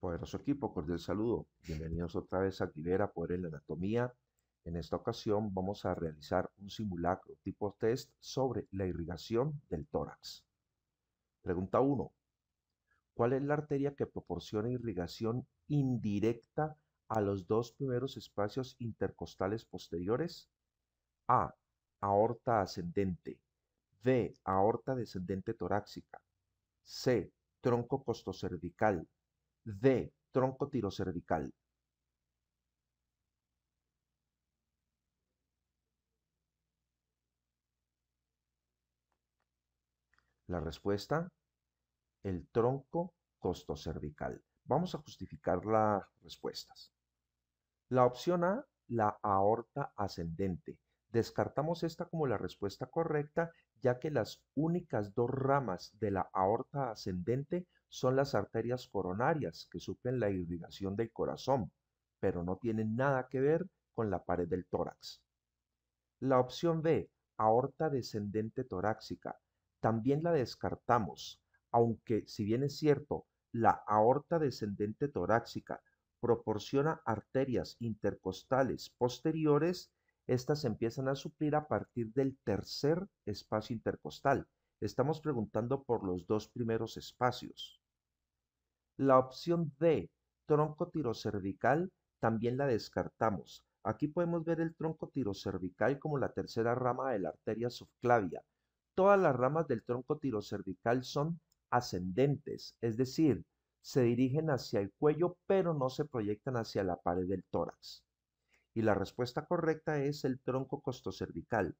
Poderoso equipo, cordial saludo. Bienvenidos otra vez a Aguilera por la Anatomía. En esta ocasión vamos a realizar un simulacro tipo test sobre la irrigación del tórax. Pregunta 1. ¿Cuál es la arteria que proporciona irrigación indirecta a los dos primeros espacios intercostales posteriores? A. Aorta ascendente. B. Aorta descendente torácica. C. Tronco costocervical. D. Tronco tirocervical. La respuesta, el tronco costocervical. Vamos a justificar las respuestas. La opción A, la aorta ascendente. Descartamos esta como la respuesta correcta, ya que las únicas dos ramas de la aorta ascendente son las arterias coronarias que suplen la irrigación del corazón, pero no tienen nada que ver con la pared del tórax. La opción B, aorta descendente torácica, también la descartamos, aunque si bien es cierto, la aorta descendente torácica proporciona arterias intercostales posteriores, estas empiezan a suplir a partir del tercer espacio intercostal. Estamos preguntando por los dos primeros espacios. La opción D, tronco tirocervical, también la descartamos. Aquí podemos ver el tronco tirocervical como la tercera rama de la arteria subclavia. Todas las ramas del tronco tirocervical son ascendentes, es decir, se dirigen hacia el cuello pero no se proyectan hacia la pared del tórax. Y la respuesta correcta es el tronco costocervical.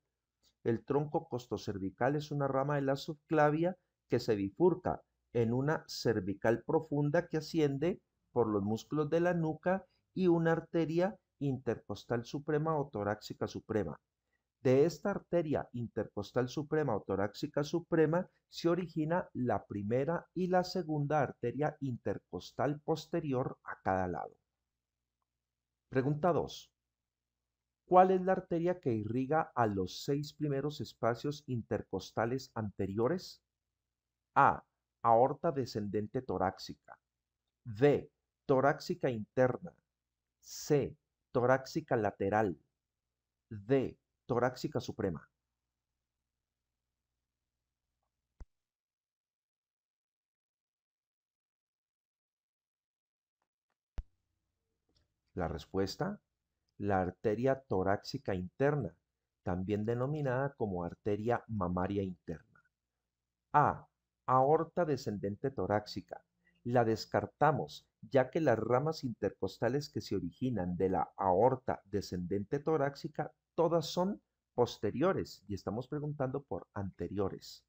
El tronco costocervical es una rama de la subclavia que se bifurca en una cervical profunda que asciende por los músculos de la nuca y una arteria intercostal suprema o torácica suprema. De esta arteria intercostal suprema o torácica suprema se origina la primera y la segunda arteria intercostal posterior a cada lado. Pregunta 2. ¿Cuál es la arteria que irriga a los seis primeros espacios intercostales anteriores? A aorta descendente torácica. B. Torácica interna. C. Torácica lateral. D. Torácica suprema. La respuesta, la arteria torácica interna, también denominada como arteria mamaria interna. A aorta descendente torácica. La descartamos, ya que las ramas intercostales que se originan de la aorta descendente torácica todas son posteriores y estamos preguntando por anteriores.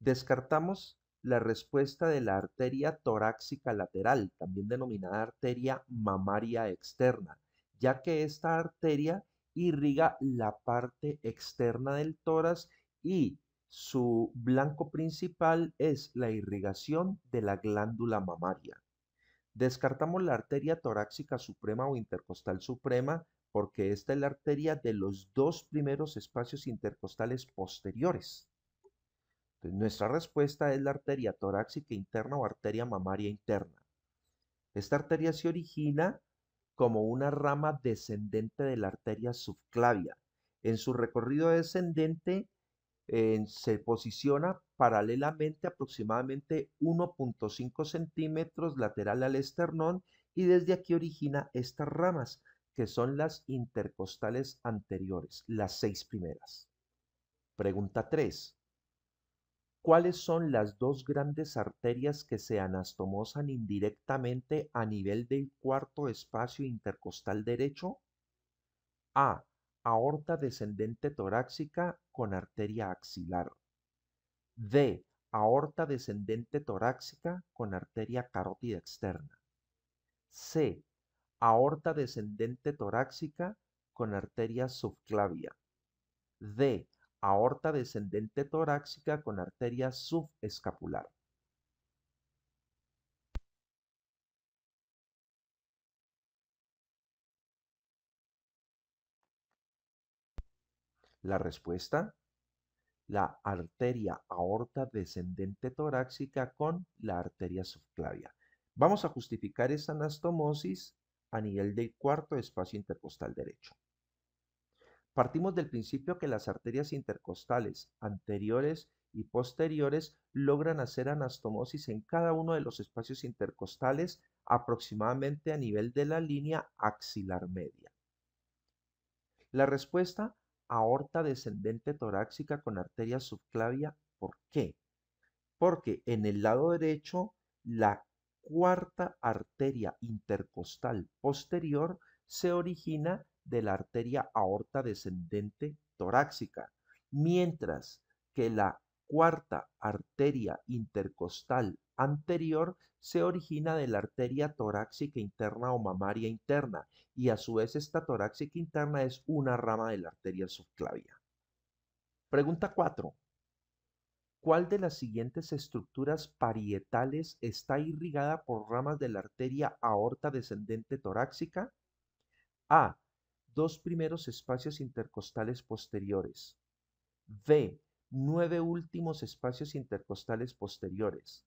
Descartamos la respuesta de la arteria torácica lateral, también denominada arteria mamaria externa, ya que esta arteria irriga la parte externa del tórax y su blanco principal es la irrigación de la glándula mamaria. Descartamos la arteria torácica suprema o intercostal suprema porque esta es la arteria de los dos primeros espacios intercostales posteriores. nuestra respuesta es la arteria torácica interna o arteria mamaria interna. Esta arteria se origina como una rama descendente de la arteria subclavia. En su recorrido descendente se posiciona paralelamente aproximadamente 1.5 centímetros lateral al esternón y desde aquí origina estas ramas, que son las intercostales anteriores, las seis primeras. Pregunta 3. ¿Cuáles son las dos grandes arterias que se anastomosan indirectamente a nivel del cuarto espacio intercostal derecho? A aorta descendente torácica con arteria axilar. D. Aorta descendente torácica con arteria carótida externa. C. Aorta descendente torácica con arteria subclavia. D. Aorta descendente torácica con arteria subescapular. La respuesta, la arteria aorta descendente torácica con la arteria subclavia. Vamos a justificar esa anastomosis a nivel del cuarto espacio intercostal derecho. Partimos del principio que las arterias intercostales anteriores y posteriores logran hacer anastomosis en cada uno de los espacios intercostales aproximadamente a nivel de la línea axilar media. La respuesta aorta descendente torácica con arteria subclavia. ¿Por qué? Porque en el lado derecho la cuarta arteria intercostal posterior se origina de la arteria aorta descendente torácica, mientras que la cuarta arteria intercostal anterior se origina de la arteria torácica interna o mamaria interna y a su vez esta torácica interna es una rama de la arteria subclavia. Pregunta 4. ¿Cuál de las siguientes estructuras parietales está irrigada por ramas de la arteria aorta descendente torácica? A. Dos primeros espacios intercostales posteriores. B. Nueve últimos espacios intercostales posteriores.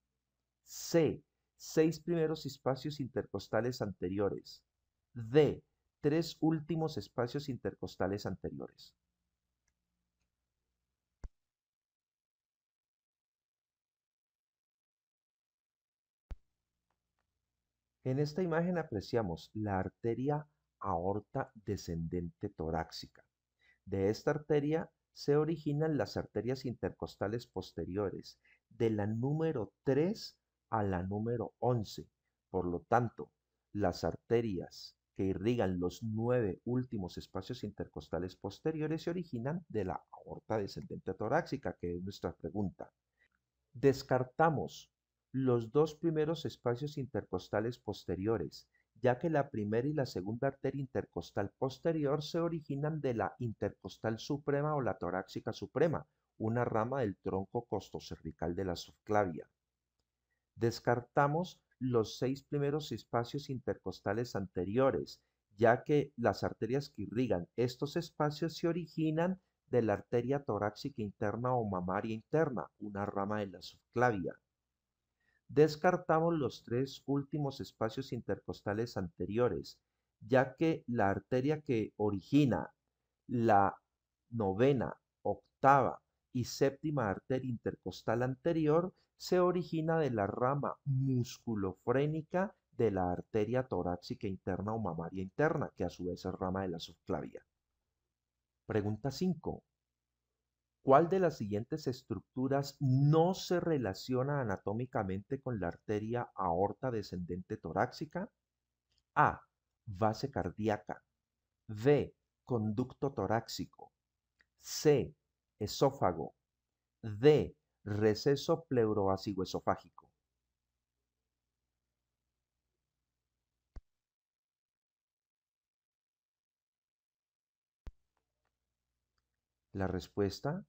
C. Seis primeros espacios intercostales anteriores. D. Tres últimos espacios intercostales anteriores. En esta imagen apreciamos la arteria aorta descendente torácica. De esta arteria se originan las arterias intercostales posteriores, de la número 3 a la número 11. Por lo tanto, las arterias que irrigan los nueve últimos espacios intercostales posteriores se originan de la aorta descendente torácica, que es nuestra pregunta. Descartamos los dos primeros espacios intercostales posteriores, ya que la primera y la segunda arteria intercostal posterior se originan de la intercostal suprema o la torácica suprema, una rama del tronco costocervical de la subclavia. Descartamos los seis primeros espacios intercostales anteriores, ya que las arterias que irrigan estos espacios se originan de la arteria torácica interna o mamaria interna, una rama de la subclavia. Descartamos los tres últimos espacios intercostales anteriores, ya que la arteria que origina la novena, octava y séptima arteria intercostal anterior se origina de la rama musculofrénica de la arteria torácica interna o mamaria interna, que a su vez es rama de la subclavia. Pregunta 5. ¿Cuál de las siguientes estructuras no se relaciona anatómicamente con la arteria aorta descendente torácica? A. Base cardíaca. B. Conducto torácico. C esófago. D. Receso pleuroácido esofágico. La respuesta,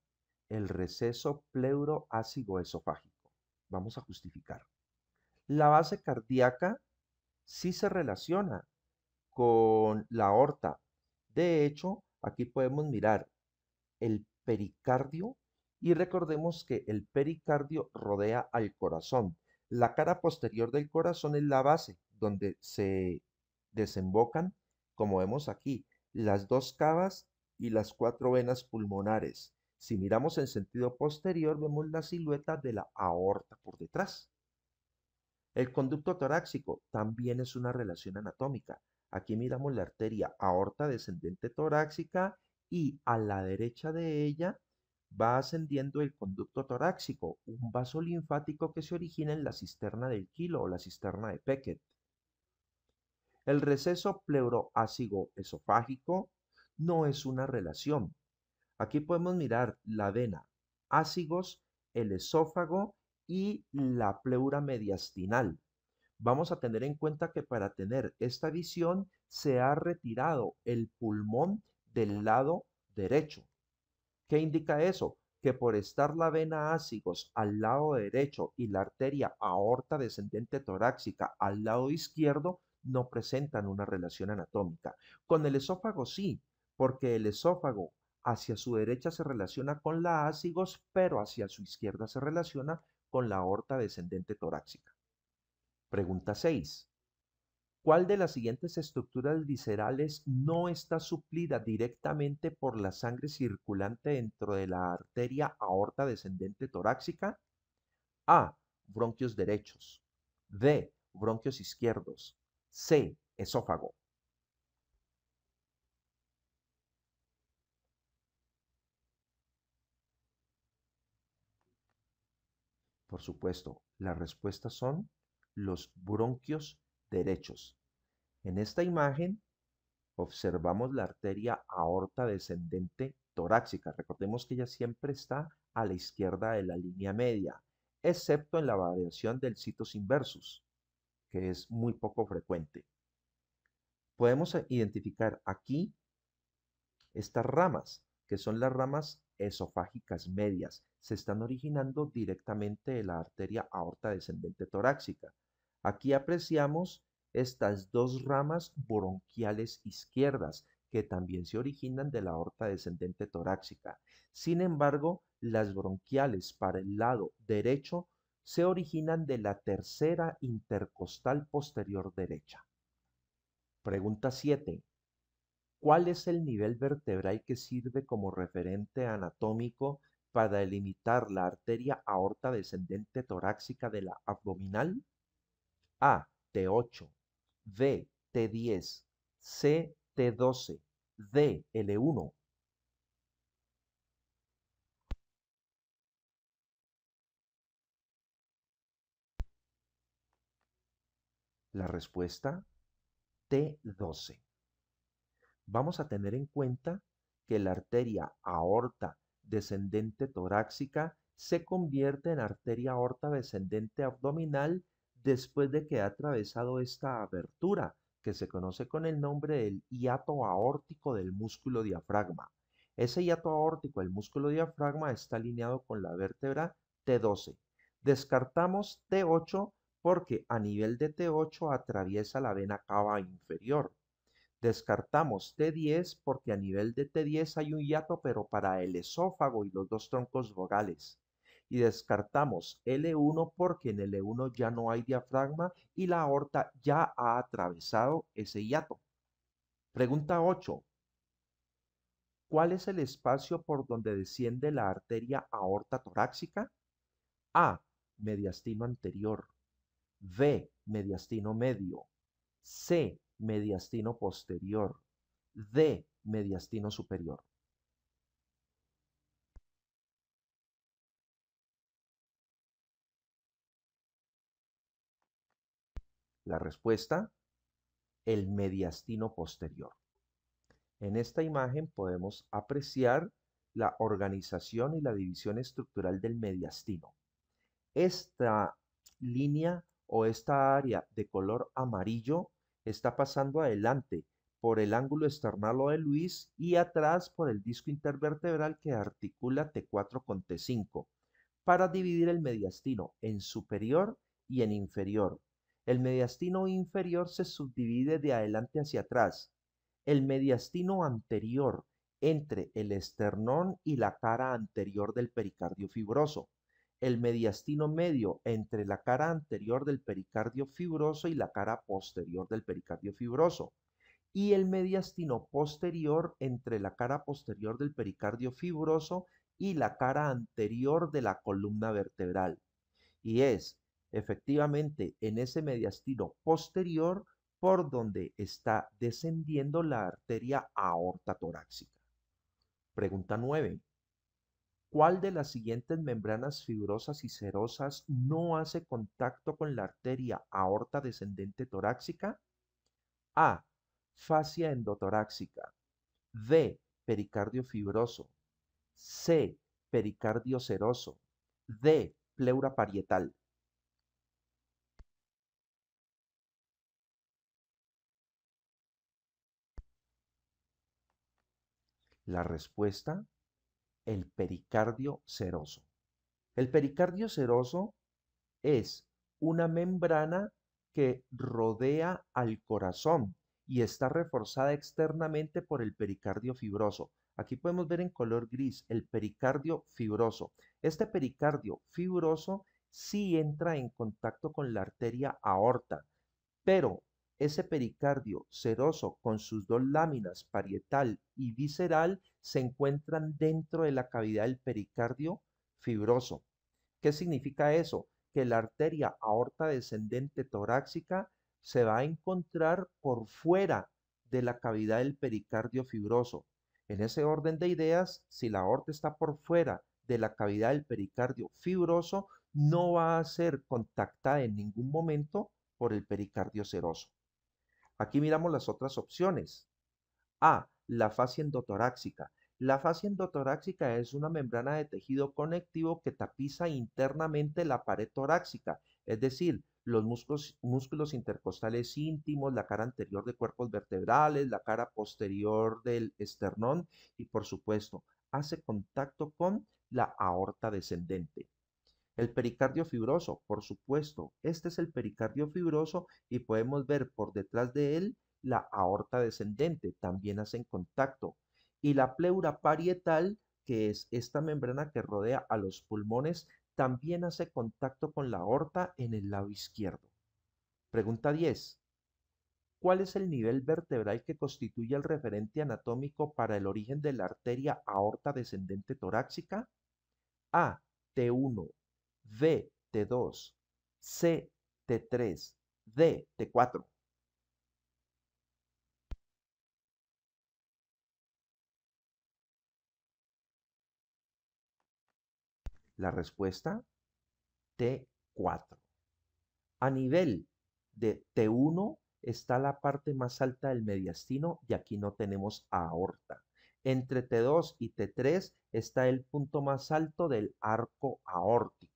el receso pleuroácido esofágico. Vamos a justificar. La base cardíaca sí se relaciona con la aorta. De hecho, aquí podemos mirar el pericardio y recordemos que el pericardio rodea al corazón. La cara posterior del corazón es la base donde se desembocan, como vemos aquí, las dos cavas y las cuatro venas pulmonares. Si miramos en sentido posterior, vemos la silueta de la aorta por detrás. El conducto torácico también es una relación anatómica. Aquí miramos la arteria aorta descendente torácica y a la derecha de ella va ascendiendo el conducto torácico, un vaso linfático que se origina en la cisterna del kilo o la cisterna de Peckett. El receso pleuroácigo-esofágico no es una relación. Aquí podemos mirar la vena ácidos, el esófago y la pleura mediastinal. Vamos a tener en cuenta que para tener esta visión se ha retirado el pulmón del lado derecho. ¿Qué indica eso? Que por estar la vena ácigos al lado derecho y la arteria aorta descendente torácica al lado izquierdo, no presentan una relación anatómica. Con el esófago sí, porque el esófago hacia su derecha se relaciona con la ácigos, pero hacia su izquierda se relaciona con la aorta descendente torácica. Pregunta 6. ¿Cuál de las siguientes estructuras viscerales no está suplida directamente por la sangre circulante dentro de la arteria aorta descendente torácica? A. Bronquios derechos. D. Bronquios izquierdos. C. Esófago. Por supuesto, las respuestas son los bronquios derechos. En esta imagen observamos la arteria aorta descendente torácica. Recordemos que ella siempre está a la izquierda de la línea media, excepto en la variación del citos inversus, que es muy poco frecuente. Podemos identificar aquí estas ramas, que son las ramas esofágicas medias. Se están originando directamente de la arteria aorta descendente torácica. Aquí apreciamos estas dos ramas bronquiales izquierdas, que también se originan de la aorta descendente torácica. Sin embargo, las bronquiales para el lado derecho se originan de la tercera intercostal posterior derecha. Pregunta 7. ¿Cuál es el nivel vertebral que sirve como referente anatómico para delimitar la arteria aorta descendente torácica de la abdominal? A. T8, v T10, C, T12, D, L1. La respuesta T12. Vamos a tener en cuenta que la arteria aorta descendente torácica se convierte en arteria aorta descendente abdominal después de que ha atravesado esta abertura, que se conoce con el nombre del hiato aórtico del músculo diafragma. Ese hiato aórtico del músculo diafragma está alineado con la vértebra T12. Descartamos T8 porque a nivel de T8 atraviesa la vena cava inferior. Descartamos T10 porque a nivel de T10 hay un hiato pero para el esófago y los dos troncos vocales y descartamos L1 porque en L1 e ya no hay diafragma y la aorta ya ha atravesado ese hiato. Pregunta 8. ¿Cuál es el espacio por donde desciende la arteria aorta torácica? A. Mediastino anterior. B. Mediastino medio. C. Mediastino posterior. D. Mediastino superior. La respuesta, el mediastino posterior. En esta imagen podemos apreciar la organización y la división estructural del mediastino. Esta línea o esta área de color amarillo está pasando adelante por el ángulo o de Luis y atrás por el disco intervertebral que articula T4 con T5 para dividir el mediastino en superior y en inferior el mediastino inferior se subdivide de adelante hacia atrás. El mediastino anterior entre el esternón y la cara anterior del pericardio fibroso. El mediastino medio entre la cara anterior del pericardio fibroso y la cara posterior del pericardio fibroso. Y el mediastino posterior entre la cara posterior del pericardio fibroso y la cara anterior de la columna vertebral. Y es efectivamente en ese mediastino posterior por donde está descendiendo la arteria aorta torácica. Pregunta 9. ¿Cuál de las siguientes membranas fibrosas y serosas no hace contacto con la arteria aorta descendente torácica? A. Fascia endotorácica. B. Pericardio fibroso. C. Pericardio seroso. D. Pleura parietal. La respuesta, el pericardio seroso. El pericardio seroso es una membrana que rodea al corazón y está reforzada externamente por el pericardio fibroso. Aquí podemos ver en color gris el pericardio fibroso. Este pericardio fibroso sí entra en contacto con la arteria aorta, pero ese pericardio seroso con sus dos láminas parietal y visceral se encuentran dentro de la cavidad del pericardio fibroso. ¿Qué significa eso? Que la arteria aorta descendente torácica se va a encontrar por fuera de la cavidad del pericardio fibroso. En ese orden de ideas, si la aorta está por fuera de la cavidad del pericardio fibroso, no va a ser contactada en ningún momento por el pericardio seroso. Aquí miramos las otras opciones. A. La fascia endotoráxica. La fascia endotoráxica es una membrana de tejido conectivo que tapiza internamente la pared torácica, es decir, los músculos, intercostales íntimos, la cara anterior de cuerpos vertebrales, la cara posterior del esternón y por supuesto hace contacto con la aorta descendente. El pericardio fibroso, por supuesto, este es el pericardio fibroso y podemos ver por detrás de él la aorta descendente, también hacen contacto. Y la pleura parietal, que es esta membrana que rodea a los pulmones, también hace contacto con la aorta en el lado izquierdo. Pregunta 10. ¿Cuál es el nivel vertebral que constituye el referente anatómico para el origen de la arteria aorta descendente torácica? A. T1, B, T2, C, T3, D, T4. La respuesta T4. A nivel de T1 está la parte más alta del mediastino y aquí no tenemos aorta. Entre T2 y T3 está el punto más alto del arco aórtico.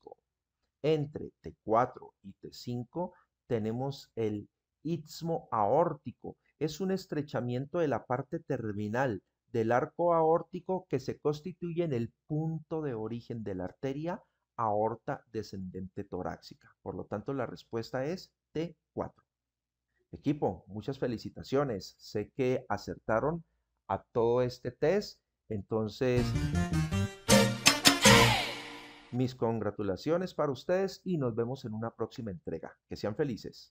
Entre T4 y T5 tenemos el istmo aórtico. Es un estrechamiento de la parte terminal del arco aórtico que se constituye en el punto de origen de la arteria aorta descendente torácica. Por lo tanto, la respuesta es T4. Equipo, muchas felicitaciones. Sé que acertaron a todo este test. Entonces... Mis congratulaciones para ustedes y nos vemos en una próxima entrega. Que sean felices.